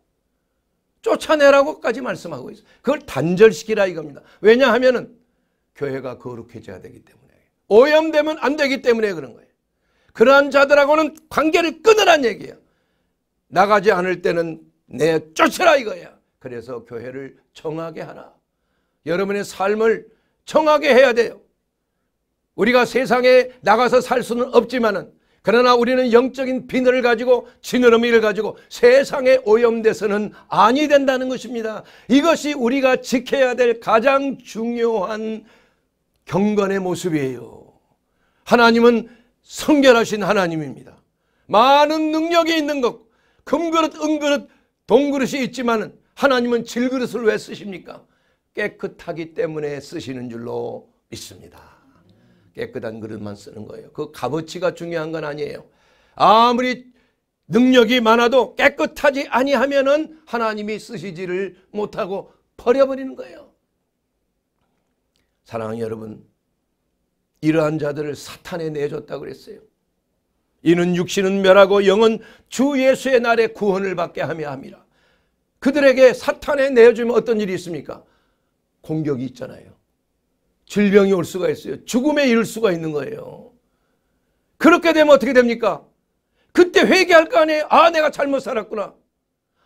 쫓아내라고까지 말씀하고 있어 그걸 단절시키라 이겁니다. 왜냐하면 교회가 거룩해져야 되기 때문에 오염되면 안 되기 때문에 그런 거예요. 그러한 자들하고는 관계를 끊으란 얘기예요. 나가지 않을 때는 내쫓으라 이거야. 그래서 교회를 정하게 하라. 여러분의 삶을 정하게 해야 돼요. 우리가 세상에 나가서 살 수는 없지만은 그러나 우리는 영적인 비늘을 가지고 지느러미를 가지고 세상에 오염돼서는 아니 된다는 것입니다. 이것이 우리가 지켜야 될 가장 중요한 경건의 모습이에요. 하나님은 성결하신 하나님입니다. 많은 능력이 있는 것, 금그릇, 은그릇 동그릇이 있지만 하나님은 질그릇을 왜 쓰십니까? 깨끗하기 때문에 쓰시는 줄로 믿습니다. 깨끗한 그릇만 쓰는 거예요. 그 값어치가 중요한 건 아니에요. 아무리 능력이 많아도 깨끗하지 아니하면은 하나님이 쓰시지를 못하고 버려버리는 거예요. 사랑하는 여러분, 이러한 자들을 사탄에 내줬다 그랬어요. 이는 육신은 멸하고 영은 주 예수의 날에 구원을 받게 하며 합니다. 그들에게 사탄에 내어주면 어떤 일이 있습니까? 공격이 있잖아요. 질병이 올 수가 있어요. 죽음에 이를 수가 있는 거예요. 그렇게 되면 어떻게 됩니까? 그때 회개할 거 아니에요. 아 내가 잘못 살았구나.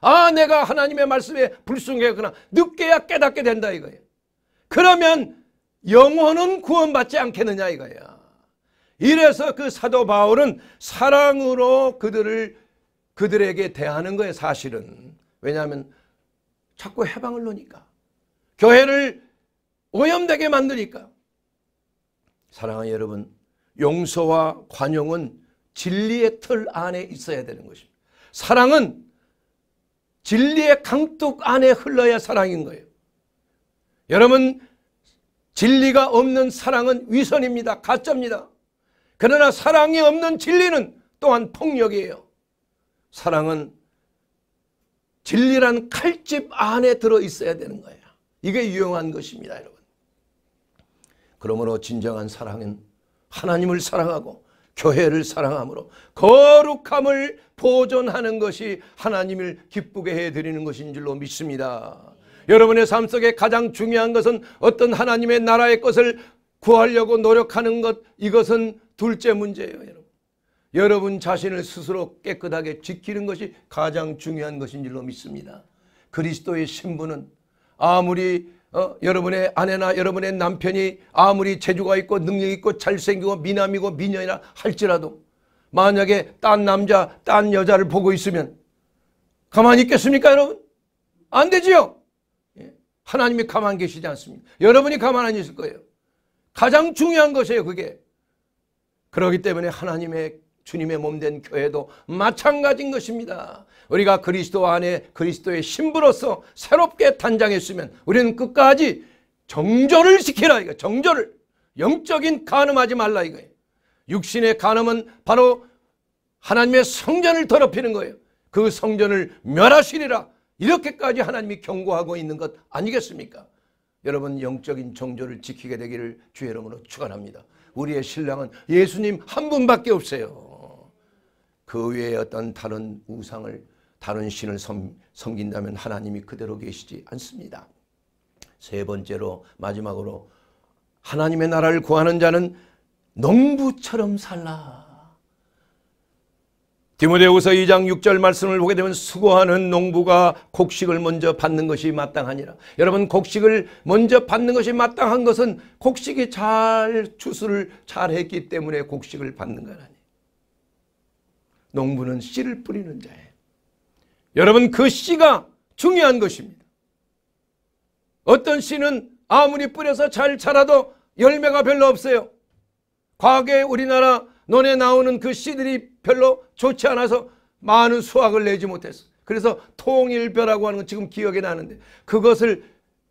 아 내가 하나님의 말씀에 불순했구나. 늦게야 깨닫게 된다 이거예요. 그러면 영혼은 구원받지 않겠느냐 이거야. 이래서 그 사도 바울은 사랑으로 그들을 그들에게 대하는 거예요 사실은. 왜냐하면 자꾸 해방을 놓으니까. 교회를 오염되게 만드니까. 사랑하는 여러분, 용서와 관용은 진리의 틀 안에 있어야 되는 것입니다. 사랑은 진리의 강둑 안에 흘러야 사랑인 거예요. 여러분 진리가 없는 사랑은 위선입니다. 가짜입니다. 그러나 사랑이 없는 진리는 또한 폭력이에요. 사랑은 진리란 칼집 안에 들어 있어야 되는 거예요. 이게 유용한 것입니다, 여러분. 그러므로 진정한 사랑은 하나님을 사랑하고 교회를 사랑함으로 거룩함을 보존하는 것이 하나님을 기쁘게 해드리는 것인 줄로 믿습니다. 여러분의 삶 속에 가장 중요한 것은 어떤 하나님의 나라의 것을 구하려고 노력하는 것 이것은 둘째 문제예요. 여러분. 여러분 자신을 스스로 깨끗하게 지키는 것이 가장 중요한 것인 줄로 믿습니다. 그리스도의 신부는 아무리 어, 여러분의 아내나 여러분의 남편이 아무리 재주가 있고 능력 있고 잘생기고 미남이고 미녀이나 할지라도 만약에 딴 남자 딴 여자를 보고 있으면 가만히 있겠습니까 여러분? 안 되지요. 예, 하나님이 가만 계시지 않습니다. 여러분이 가만 안 있을 거예요. 가장 중요한 것이에요 그게. 그러기 때문에 하나님의 주님의 몸 된 교회도 마찬가지인 것입니다. 우리가 그리스도 안에 그리스도의 신부로서 새롭게 단장했으면 우리는 끝까지 정조를 지키라 이거 정조를 영적인 간음하지 말라 이거예요. 육신의 간음은 바로 하나님의 성전을 더럽히는 거예요. 그 성전을 멸하시리라 이렇게까지 하나님이 경고하고 있는 것 아니겠습니까? 여러분 영적인 정조를 지키게 되기를 주의 이름으로 축원합니다. 우리의 신랑은 예수님 한 분밖에 없어요. 그 외에 어떤 다른 우상을 다른 신을 섬, 섬긴다면 하나님이 그대로 계시지 않습니다. 세 번째로 마지막으로 하나님의 나라를 구하는 자는 농부처럼 살라. 디모데후서 2장 6절 말씀을 보게 되면 수고하는 농부가 곡식을 먼저 받는 것이 마땅하니라. 여러분 곡식을 먼저 받는 것이 마땅한 것은 곡식이 잘 추수를 잘 했기 때문에 곡식을 받는 건아니 농부는 씨를 뿌리는 자예요. 여러분 그 씨가 중요한 것입니다. 어떤 씨는 아무리 뿌려서 잘 자라도 열매가 별로 없어요. 과거에 우리나라 논에 나오는 그 씨들이 별로 좋지 않아서 많은 수확을 내지 못했어. 그래서 통일벼라고 하는 건 지금 기억이 나는데 그것을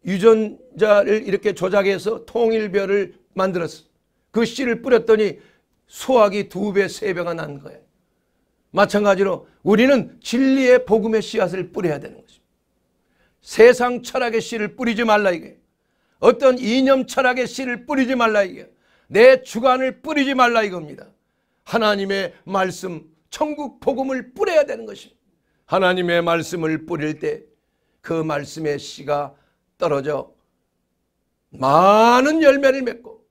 유전자를 이렇게 조작해서 통일벼를 만들었어. 그 씨를 뿌렸더니 수확이 두 배, 세 배가 난 거예요. 마찬가지로 우리는 진리의 복음의 씨앗을 뿌려야 되는 것입니다. 세상 철학의 씨를 뿌리지 말라 이게. 어떤 이념 철학의 씨를 뿌리지 말라 이게. 내 주관을 뿌리지 말라 이겁니다. 하나님의 말씀, 천국 복음을 뿌려야 되는 것입니다. 하나님의 말씀을 뿌릴 때 그 말씀의 씨가 떨어져 많은 열매를 맺고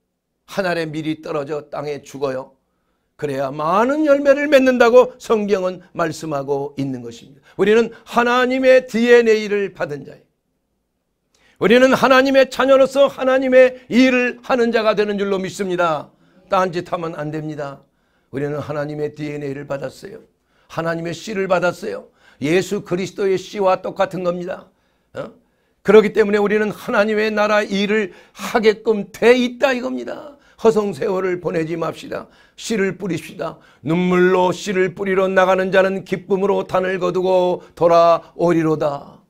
한 알의 밀이 떨어져 땅에 죽어요. 그래야 많은 열매를 맺는다고 성경은 말씀하고 있는 것입니다. 우리는 하나님의 DNA를 받은 자예요. 우리는 하나님의 자녀로서 하나님의 일을 하는 자가 되는 줄로 믿습니다. 딴짓 하면 안 됩니다. 우리는 하나님의 DNA를 받았어요. 하나님의 씨를 받았어요. 예수 그리스도의 씨와 똑같은 겁니다. 어? 그렇기 때문에 우리는 하나님의 나라 일을 하게끔 돼 있다 이겁니다. 허성 세월을 보내지 맙시다. 씨를 뿌립시다. 눈물로 씨를 뿌리러 나가는 자는 기쁨으로 단을 거두고 돌아오리로다.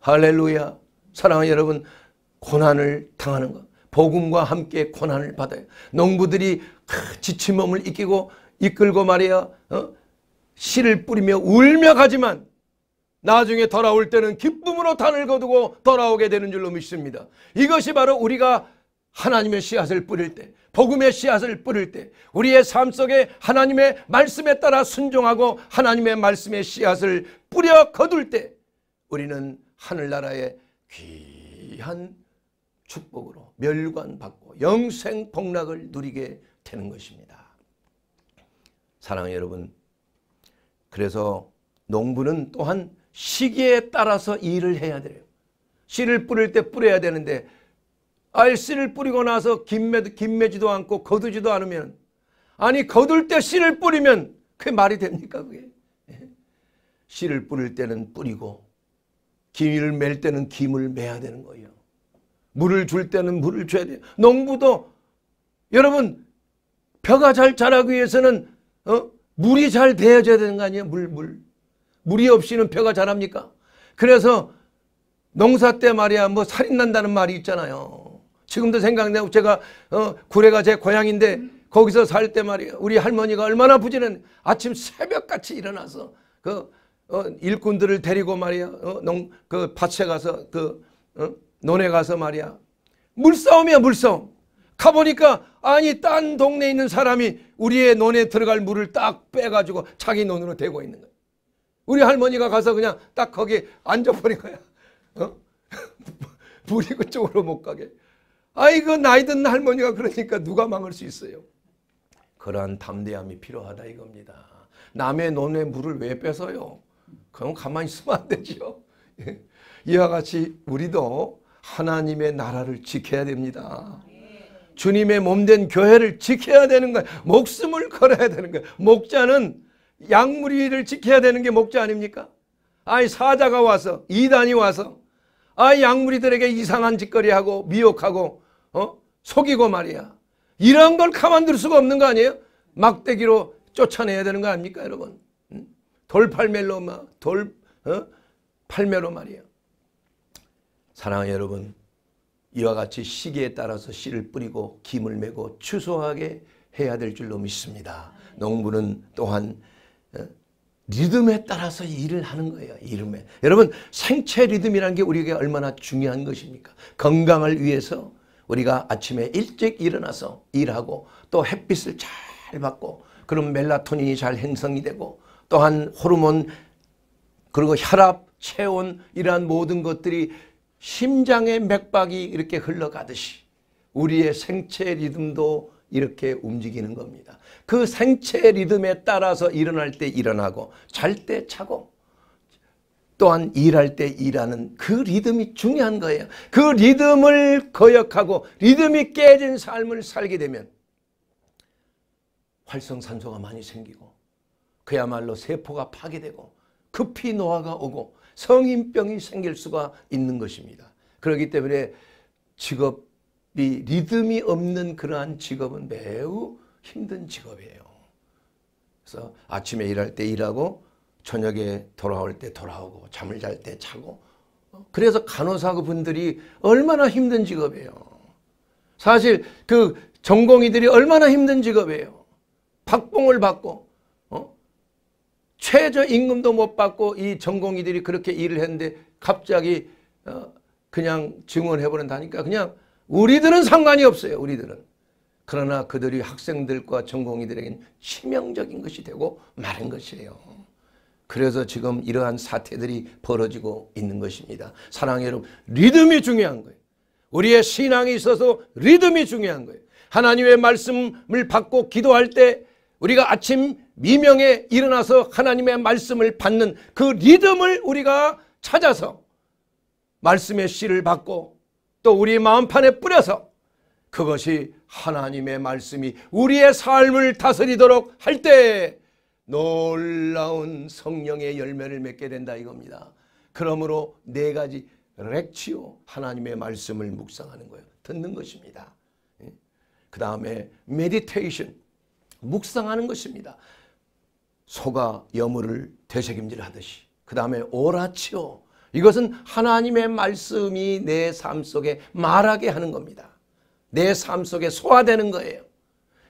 할렐루야. 사랑하는 여러분 고난을 당하는 것. 복음과 함께 고난을 받아요. 농부들이 지친 몸을 이끼고 이끌고 말이야 어? 씨를 뿌리며 울며 가지만 나중에 돌아올 때는 기쁨으로 단을 거두고 돌아오게 되는 줄로 믿습니다. 이것이 바로 우리가 하나님의 씨앗을 뿌릴 때, 복음의 씨앗을 뿌릴 때, 우리의 삶 속에 하나님의 말씀에 따라 순종하고 하나님의 말씀의 씨앗을 뿌려 거둘 때, 우리는 하늘나라의 귀한 축복으로 멸관받고 영생 복락을 누리게 되는 것입니다. 사랑하는 여러분, 그래서 농부는 또한 시기에 따라서 일을 해야 돼요. 씨를 뿌릴 때 뿌려야 되는데 알씨를 뿌리고 나서 김매, 도 김매지도 않고 거두지도 않으면 아니 거둘 때 씨를 뿌리면 그게 말이 됩니까 그게? 예? 씨를 뿌릴 때는 뿌리고 김을 맬 때는 김을 매야 되는 거예요. 물을 줄 때는 물을 줘야 돼요. 농부도 여러분 벼가 잘 자라기 위해서는 어? 물이 잘 배어져야 되는 거 아니에요? 물, 물. 물이 없이는 벼가 자랍니까? 그래서 농사 때 말이야 뭐 살인 난다는 말이 있잖아요. 지금도 생각나고 제가 어, 구례가 제 고향인데 음. 거기서 살 때 말이에요. 우리 할머니가 얼마나 부지는 아침 새벽같이 일어나서 그 어, 일꾼들을 데리고 말이야 어, 농, 그 밭에 가서 그 어? 논에 가서 말이야 물싸움이야 물싸움 가보니까 아니 딴 동네에 있는 사람이 우리의 논에 들어갈 물을 딱 빼가지고 자기 논으로 대고 있는 거야 우리 할머니가 가서 그냥 딱 거기 앉아버린 거야 어? 물이 그쪽으로 못 가게 아이고 그 나이 든 할머니가 그러니까 누가 막을 수 있어요. 그러한 담대함이 필요하다 이겁니다. 남의 논의 물을 왜 뺏어요? 그럼 가만히 있으면 안 되죠. 예. 이와 같이 우리도 하나님의 나라를 지켜야 됩니다. 주님의 몸 된 교회를 지켜야 되는 거예요. 목숨을 걸어야 되는 거예요. 목자는 양무리를 지켜야 되는 게 목자 아닙니까? 아이 사자가 와서 이단이 와서 아이 양무리들에게 이상한 짓거리하고 미혹하고 속이고 말이야. 이런 걸 가만둘 수가 없는 거 아니에요? 막대기로 쫓아내야 되는 거 아닙니까, 여러분? 돌팔매로 막, 돌, 어? 팔매로 말이에요. 사랑하는 여러분, 이와 같이 시기에 따라서 씨를 뿌리고 김을 메고 추소하게 해야 될 줄로 믿습니다. 농부는 또한 어? 리듬에 따라서 일을 하는 거예요. 이름에 여러분 생체 리듬이라는 게 우리에게 얼마나 중요한 것입니까? 건강을 위해서 우리가 아침에 일찍 일어나서 일하고 또 햇빛을 잘 받고 그런 멜라토닌이 잘 형성이 되고 또한 호르몬 그리고 혈압, 체온 이러한 모든 것들이 심장의 맥박이 이렇게 흘러가듯이 우리의 생체 리듬도 이렇게 움직이는 겁니다. 그 생체 리듬에 따라서 일어날 때 일어나고 잘 때 자고 또한 일할 때 일하는 그 리듬이 중요한 거예요. 그 리듬을 거역하고 리듬이 깨진 삶을 살게 되면 활성산소가 많이 생기고 그야말로 세포가 파괴되고 급히 노화가 오고 성인병이 생길 수가 있는 것입니다. 그렇기 때문에 직업이 리듬이 없는 그러한 직업은 매우 힘든 직업이에요. 그래서 아침에 일할 때 일하고 저녁에 돌아올 때 돌아오고 잠을 잘 때 자고 어? 그래서 간호사 분들이 얼마나 힘든 직업이에요. 사실 그 전공의들이 얼마나 힘든 직업이에요. 박봉을 받고 어? 최저 임금도 못 받고 이 전공의들이 그렇게 일을 했는데 갑자기 어, 그냥 증언해버린다니까 그냥 우리들은 상관이 없어요. 우리들은. 그러나 그들이 학생들과 전공의들에겐 치명적인 것이 되고 마른 것이에요. 그래서 지금 이러한 사태들이 벌어지고 있는 것입니다. 사랑 여러분, 리듬이 중요한 거예요. 우리의 신앙에 있어서 리듬이 중요한 거예요. 하나님의 말씀을 받고 기도할 때 우리가 아침 미명에 일어나서 하나님의 말씀을 받는 그 리듬을 우리가 찾아서 말씀의 씨를 받고 또 우리 마음판에 뿌려서 그것이 하나님의 말씀이 우리의 삶을 다스리도록 할때 놀라운 성령의 열매를 맺게 된다 이겁니다. 그러므로 네 가지 렉치오 하나님의 말씀을 묵상하는 거예요. 듣는 것입니다. 그 다음에 메디테이션 묵상하는 것입니다. 소가 여물을 되새김질 하듯이 그 다음에 오라치오 이것은 하나님의 말씀이 내 삶 속에 말하게 하는 겁니다. 내 삶 속에 소화되는 거예요.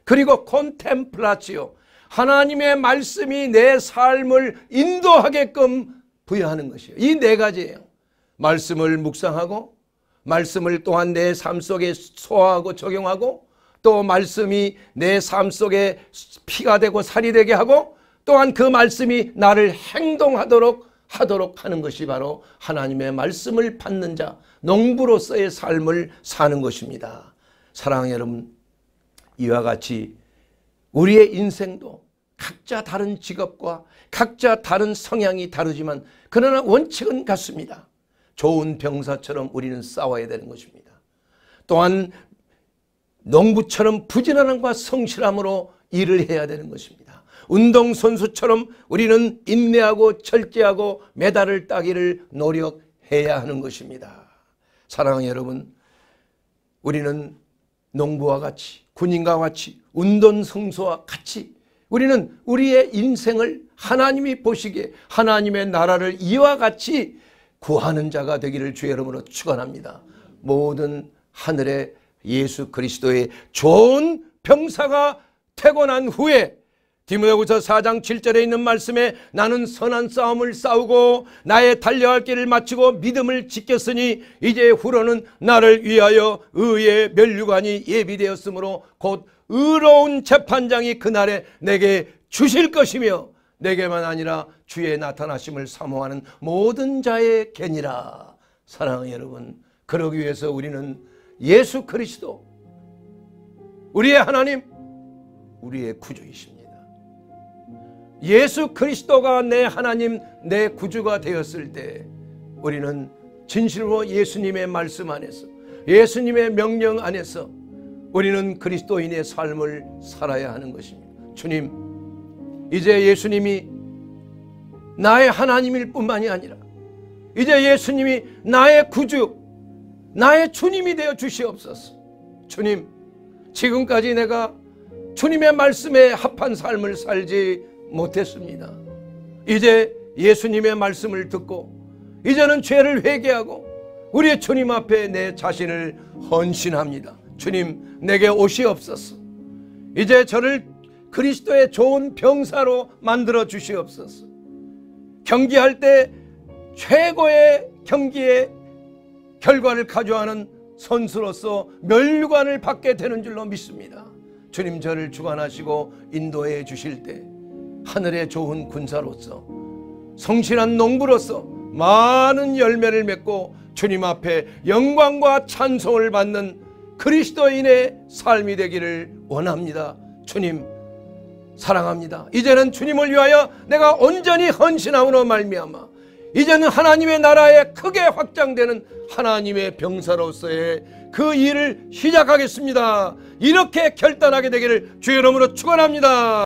그리고 콘템플라치오 하나님의 말씀이 내 삶을 인도하게끔 부여하는 것이에요. 이 네 가지예요. 말씀을 묵상하고 말씀을 또한 내 삶 속에 소화하고 적용하고 또 말씀이 내 삶 속에 피가 되고 살이 되게 하고 또한 그 말씀이 나를 행동하도록 하도록 하는 것이 바로 하나님의 말씀을 받는 자 농부로서의 삶을 사는 것입니다. 사랑하는 여러분 이와 같이 우리의 인생도 각자 다른 직업과 각자 다른 성향이 다르지만 그러나 원칙은 같습니다. 좋은 병사처럼 우리는 싸워야 되는 것입니다. 또한 농부처럼 부지런함과 성실함으로 일을 해야 되는 것입니다. 운동선수처럼 우리는 인내하고 절제하고 메달을 따기를 노력해야 하는 것입니다. 사랑하는 여러분, 우리는 농부와 같이 군인과 같이 운동 성소와 같이 우리는 우리의 인생을 하나님이 보시기에 하나님의 나라를 이와 같이 구하는 자가 되기를 주의 이름으로 축원합니다. 모든 하늘의 예수 그리스도의 좋은 병사가 퇴원한 후에 디모데후서 4장 7절에 있는 말씀에 나는 선한 싸움을 싸우고 나의 달려갈 길을 마치고 믿음을 지켰으니 이제 후로는 나를 위하여 의의 멸류관이 예비되었으므로 곧 의로운 재판장이 그날에 내게 주실 것이며 내게만 아니라 주의 나타나심을 사모하는 모든 자의 개니라 사랑하는 여러분 그러기 위해서 우리는 예수 그리스도 우리의 하나님 우리의 구주이십니다 예수 그리스도가 내 하나님 내 구주가 되었을 때 우리는 진실로 예수님의 말씀 안에서 예수님의 명령 안에서 우리는 그리스도인의 삶을 살아야 하는 것입니다. 주님 이제 예수님이 나의 하나님일 뿐만이 아니라 이제 예수님이 나의 구주 나의 주님이 되어 주시옵소서 주님 지금까지 내가 주님의 말씀에 합한 삶을 살지 못했습니다. 이제 예수님의 말씀을 듣고 이제는 죄를 회개하고 우리의 주님 앞에 내 자신을 헌신합니다. 주님 내게 옷이 없었어. 이제 저를 그리스도의 좋은 병사로 만들어 주시옵소서. 경기할 때 최고의 경기의 결과를 가져가는 선수로서 멸류관을 받게 되는 줄로 믿습니다. 주님 저를 주관하시고 인도해 주실 때 하늘의 좋은 군사로서 성실한 농부로서 많은 열매를 맺고 주님 앞에 영광과 찬송을 받는 그리스도인의 삶이 되기를 원합니다. 주님 사랑합니다. 이제는 주님을 위하여 내가 온전히 헌신하으로 말미암아 이제는 하나님의 나라에 크게 확장되는 하나님의 병사로서의 그 일을 시작하겠습니다. 이렇게 결단하게 되기를 주의 이름으로 축원합니다.